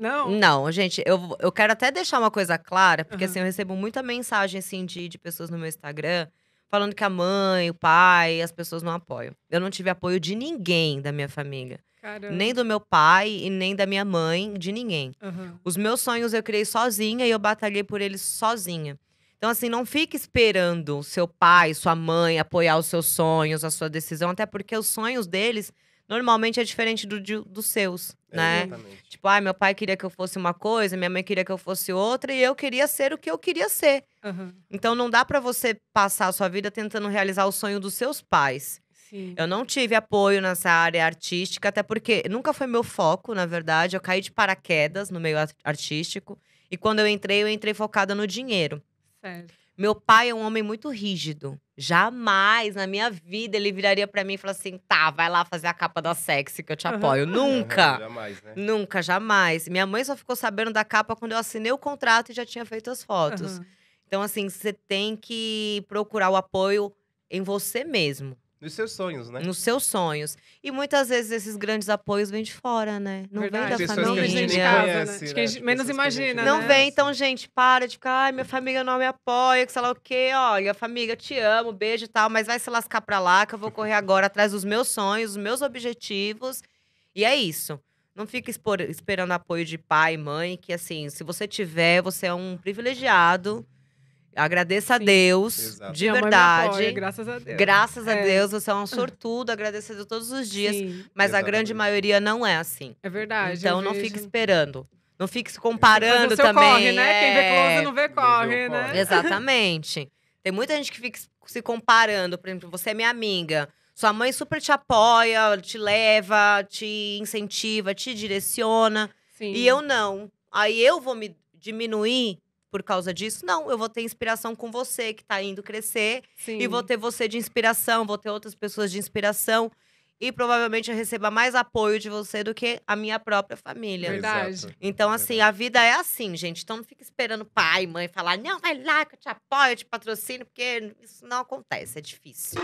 Não. Não, gente, eu, eu quero até deixar uma coisa clara, porque uhum. assim, eu recebo muita mensagem assim, de, de pessoas no meu Instagram falando que a mãe, o pai, as pessoas não apoiam. Eu não tive apoio de ninguém da minha família. Caramba. Nem do meu pai e nem da minha mãe, de ninguém. Uhum. Os meus sonhos eu criei sozinha e eu batalhei por eles sozinha. Então, assim, não fique esperando seu pai, sua mãe apoiar os seus sonhos, a sua decisão, até porque os sonhos deles normalmente é diferente do, de, dos seus, é, né? Exatamente. Tipo, ah, meu pai queria que eu fosse uma coisa, minha mãe queria que eu fosse outra, e eu queria ser o que eu queria ser. Uhum. Então não dá para você passar a sua vida tentando realizar o sonho dos seus pais. Sim. Eu não tive apoio nessa área artística, até porque nunca foi meu foco, na verdade. Eu caí de paraquedas no meio artístico. E quando eu entrei, eu entrei focada no dinheiro. Certo. Meu pai é um homem muito rígido. Jamais na minha vida ele viraria para mim e falaria assim: tá, vai lá fazer a capa da sexy que eu te apoio. Uhum. Nunca! Uhum, jamais, né? Nunca, jamais. Minha mãe só ficou sabendo da capa quando eu assinei o contrato e já tinha feito as fotos. Uhum. Então, assim, você tem que procurar o apoio em você mesmo. Nos seus sonhos, né? Nos seus sonhos. E muitas vezes esses grandes apoios vêm de fora, né? Não Verdade. vem da pessoas família. Que a gente conhece, né? que a gente menos imagina. Não né? vem, então, gente, para de ficar, ai, minha família não me apoia, que sei lá o quê. Olha, família, te amo, beijo e tal, mas vai se lascar pra lá que eu vou correr agora atrás dos meus sonhos, dos meus objetivos. E é isso. Não fica esperando apoio de pai, mãe, que assim, se você tiver, você é um privilegiado. Agradeça a Deus, exato. de verdade. Apoia, graças a Deus. Graças é. a Deus, você é um sortudo, agradecido todos os dias. Sim. Mas Exatamente. a grande maioria não é assim. É verdade. Então não vejo. fique esperando. Não fique se comparando também. Corre, né? É... Quem vê close é. não vê corre, né? Exatamente. Tem muita gente que fica se comparando. Por exemplo, você é minha amiga. Sua mãe super te apoia, te leva, te incentiva, te direciona. Sim. E eu não. Aí eu vou me diminuir por causa disso. Não, eu vou ter inspiração com você que está indo crescer. Sim. E vou ter você de inspiração, vou ter outras pessoas de inspiração. E provavelmente eu receba mais apoio de você do que a minha própria família. Verdade. Então, é assim, a vida é assim, gente. Então não fica esperando pai, mãe falar, não, vai lá que eu te apoio, eu te patrocino, porque isso não acontece, é difícil.